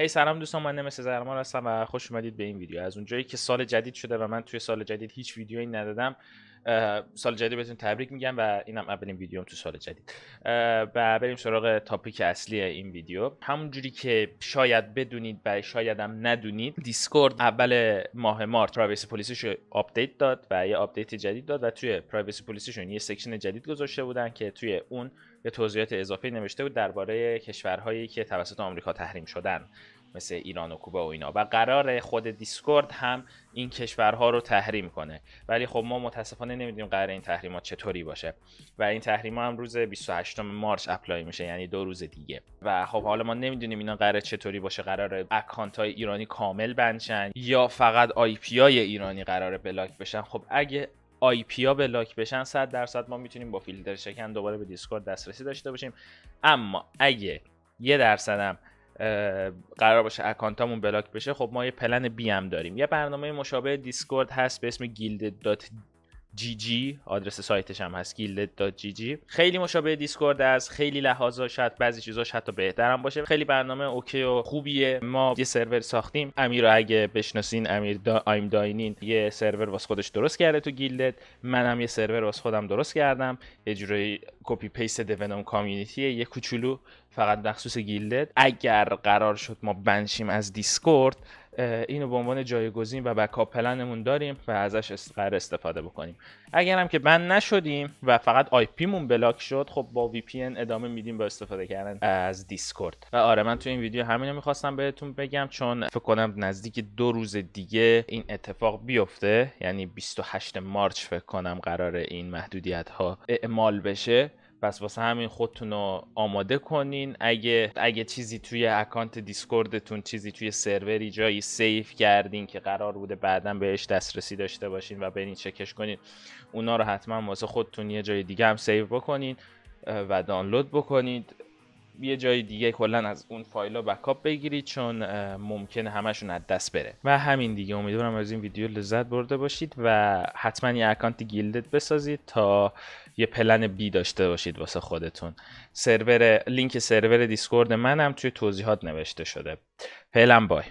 هی سلام دوستان من نمس زرمان هستم و خوش اومدید به این ویدیو از اونجایی که سال جدید شده و من توی سال جدید هیچ ویدیویی ندادم سال جدید بهتون تبریک میگم و اینم اولین ویدیوم تو سال جدید و بریم سراغ تاپیک اصلی این ویدیو همونجوری که شاید بدونید و شاید هم ندونید دیسکورد اول ماه مارت پرایوسی پلیسیش آپدیت داد و یه آپدیت جدید داد و توی پرایوسی پلیسیشون یه سکشن جدید گذاشته بودن که توی اون یه توضیحات اضافه نوشته بود درباره کشورهایی که توسط آمریکا تحریم شدن مثل ایران و کوبا و اینا و قرار خود دیسکورد هم این کشورها رو تحریم کنه ولی خب ما متاسفانه نمیدونیم قرار این تحریمات چطوری باشه و این تحریم هم روز 28 مارچ اپلای میشه یعنی دو روز دیگه و خب حالا ما نمیدونیم اینا قرار چطوری باشه قرار اکانت های ایرانی کامل بنشن یا فقط آی پی های ایرانی قرار بلاک بشن خب اگه آی پی ها بلاک بشن 100 درصد ما میتونیم با فیلتر شکن دوباره به دیسکورد دسترسی داشته باشیم اما اگه یه درصدم قرار باشه اکانتامون بلاک بشه خب ما یه پلن بی هم داریم یه برنامه مشابه دیسکورد هست به اسم دات جی جی آدرس سایتش هم هست gilded.gg خیلی مشابه دیسکورد است خیلی لحاظا شاید بعضی چیزاش حتی بهترم باشه خیلی برنامه اوکی و خوبیه ما یه سرور ساختیم امیر اگه بشناسین امیر دا... آیم داینین یه سرور واسه خودش درست کرده تو گیلدت منم یه سرور واسه خودم درست کردم یه جوری کپی پیست دونم کامیونیتی یه کوچولو فقط مخصوص گیلدت اگر قرار شد ما بنشیم از دیسکورد اینو به عنوان جایگزین و بکاپ پلنمون داریم و ازش قرار استفاده بکنیم اگر هم که بند نشدیم و فقط آی مون بلاک شد خب با وی پی ادامه میدیم با استفاده کردن از دیسکورد و آره من تو این ویدیو همینو میخواستم بهتون بگم چون فکر کنم نزدیک دو روز دیگه این اتفاق بیفته یعنی 28 مارچ فکر کنم قرار این محدودیت ها اعمال بشه پس واسه همین خودتون رو آماده کنین اگه اگه چیزی توی اکانت دیسکوردتون چیزی توی سروری جایی سیف کردین که قرار بوده بعدا بهش دسترسی داشته باشین و برین چکش کنین اونا رو حتما واسه خودتون یه جای دیگه هم سیو بکنین و دانلود بکنید یه جای دیگه کلا از اون فایل ها بکاپ بگیرید چون ممکنه همشون از دست بره و همین دیگه امیدوارم از این ویدیو لذت برده باشید و حتما یه اکانت گیلدت بسازید تا یه پلن بی داشته باشید واسه خودتون سرور لینک سرور دیسکورد منم توی توضیحات نوشته شده فعلا بای